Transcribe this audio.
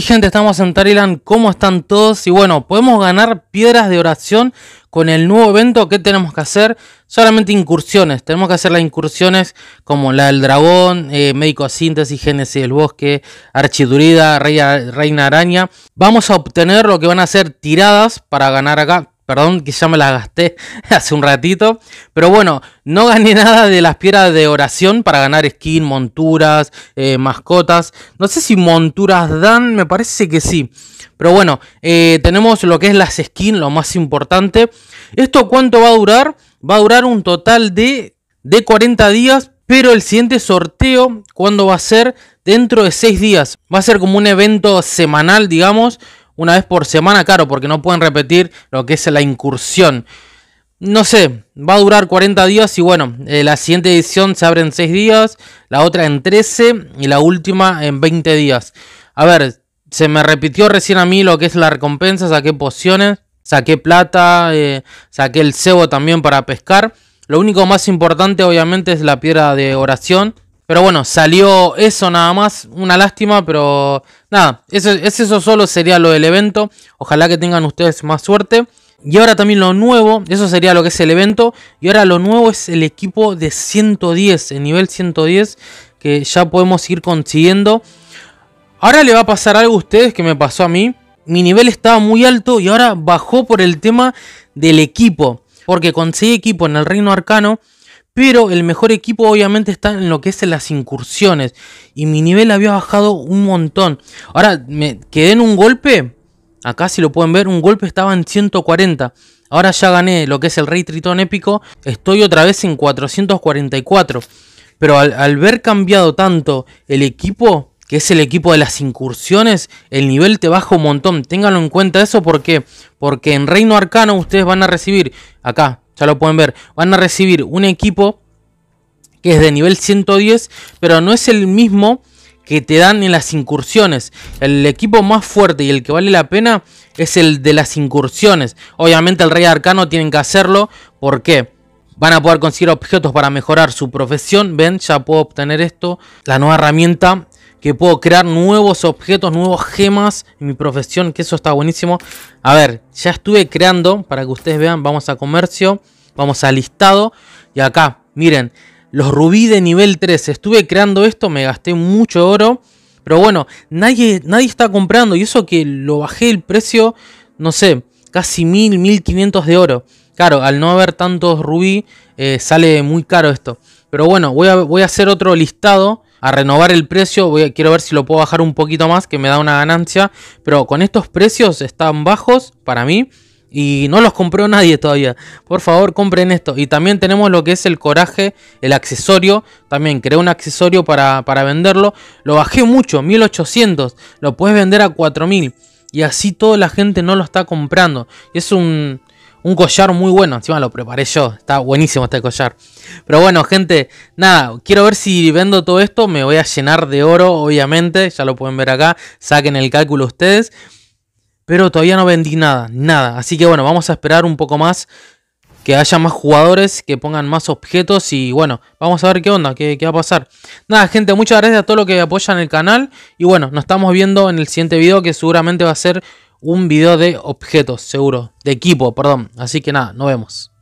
sí, gente, estamos en tariland ¿Cómo están todos? Y bueno, podemos ganar piedras de oración con el nuevo evento. ¿Qué tenemos que hacer? Solamente incursiones. Tenemos que hacer las incursiones como la del dragón, eh, médico síntesis, génesis del bosque, archidurida, reina araña. Vamos a obtener lo que van a ser tiradas para ganar acá Perdón que ya me la gasté hace un ratito. Pero bueno, no gané nada de las piedras de oración para ganar skin, monturas, eh, mascotas. No sé si monturas dan, me parece que sí. Pero bueno, eh, tenemos lo que es las skins, lo más importante. ¿Esto cuánto va a durar? Va a durar un total de, de 40 días. Pero el siguiente sorteo, ¿cuándo va a ser? Dentro de 6 días. Va a ser como un evento semanal, digamos una vez por semana, claro, porque no pueden repetir lo que es la incursión. No sé, va a durar 40 días y bueno, eh, la siguiente edición se abre en 6 días, la otra en 13 y la última en 20 días. A ver, se me repitió recién a mí lo que es la recompensa, saqué pociones, saqué plata, eh, saqué el cebo también para pescar. Lo único más importante obviamente es la piedra de oración, pero bueno, salió eso nada más, una lástima, pero nada, eso, eso solo sería lo del evento. Ojalá que tengan ustedes más suerte. Y ahora también lo nuevo, eso sería lo que es el evento. Y ahora lo nuevo es el equipo de 110, el nivel 110, que ya podemos ir consiguiendo. Ahora le va a pasar algo a ustedes que me pasó a mí. Mi nivel estaba muy alto y ahora bajó por el tema del equipo. Porque conseguí equipo en el Reino Arcano pero el mejor equipo obviamente está en lo que es en las incursiones. Y mi nivel había bajado un montón. Ahora, me quedé en un golpe. Acá si lo pueden ver, un golpe estaba en 140. Ahora ya gané lo que es el Rey Tritón épico. Estoy otra vez en 444. Pero al, ver cambiado tanto el equipo, que es el equipo de las incursiones, el nivel te baja un montón. Ténganlo en cuenta eso porque, porque en Reino Arcano ustedes van a recibir acá ya lo pueden ver. Van a recibir un equipo que es de nivel 110, pero no es el mismo que te dan en las incursiones. El equipo más fuerte y el que vale la pena es el de las incursiones. Obviamente el rey arcano tienen que hacerlo. porque Van a poder conseguir objetos para mejorar su profesión. Ven, ya puedo obtener esto. La nueva herramienta que puedo crear nuevos objetos, nuevos gemas en mi profesión, que eso está buenísimo. A ver, ya estuve creando, para que ustedes vean, vamos a comercio, vamos a listado y acá, miren, los rubí de nivel 3, estuve creando esto, me gasté mucho oro, pero bueno, nadie, nadie está comprando y eso que lo bajé el precio, no sé, casi 1000, 1500 de oro. Claro, al no haber tantos rubí, eh, sale muy caro esto. Pero bueno, voy voy a hacer otro listado a renovar el precio. Voy quiero ver si lo puedo bajar un poquito más, que me da una ganancia. Pero con estos precios están bajos para mí. Y no los compró nadie todavía. Por favor, compren esto. Y también tenemos lo que es el coraje, el accesorio. También creé un accesorio para, para venderlo. Lo bajé mucho, 1800. Lo puedes vender a 4000. Y así toda la gente no lo está comprando. Es un, un collar muy bueno. Encima lo preparé yo. Está buenísimo este collar. Pero bueno, gente, nada. Quiero ver si vendo todo esto. Me voy a llenar de oro, obviamente. Ya lo pueden ver acá. Saquen el cálculo ustedes. Pero todavía no vendí nada, nada. Así que bueno, vamos a esperar un poco más. Que haya más jugadores, que pongan más objetos y bueno, vamos a ver qué onda, qué, va a pasar. Nada, gente, muchas gracias a todos los que apoyan el canal. Y bueno, nos estamos viendo en el siguiente video que seguramente va a ser un video de objetos, seguro, de equipo, perdón. Así que nada, nos vemos.